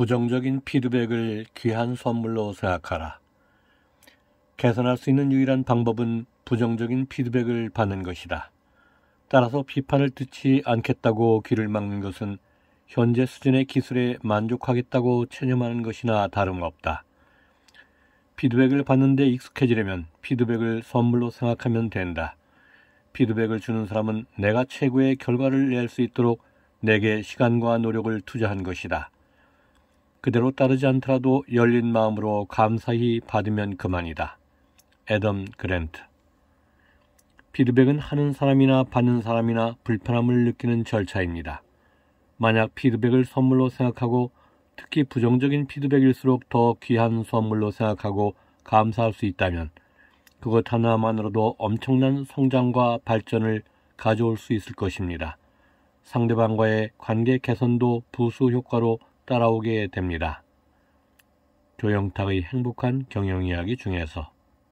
부정적인 피드백을 귀한 선물로 생각하라. 개선할 수 있는 유일한 방법은 부정적인 피드백을 받는 것이다. 따라서 비판을 듣지 않겠다고 귀를 막는 것은 현재 수준의 기술에 만족하겠다고 체념하는 것이나 다름없다. 피드백을 받는데 익숙해지려면 피드백을 선물로 생각하면 된다. 피드백을 주는 사람은 내가 최고의 결과를 낼 수 있도록 내게 시간과 노력을 투자한 것이다. 그대로 따르지 않더라도 열린 마음으로 감사히 받으면 그만이다. 애덤 그랜트 피드백은 하는 사람이나 받는 사람이나 불편함을 느끼는 절차입니다. 만약 피드백을 선물로 생각하고 특히 부정적인 피드백일수록 더 귀한 선물로 생각하고 감사할 수 있다면 그것 하나만으로도 엄청난 성장과 발전을 가져올 수 있을 것입니다. 상대방과의 관계 개선도 부수 효과로 따라오게 됩니다. 조영탁의 행복한 경영 이야기 중에서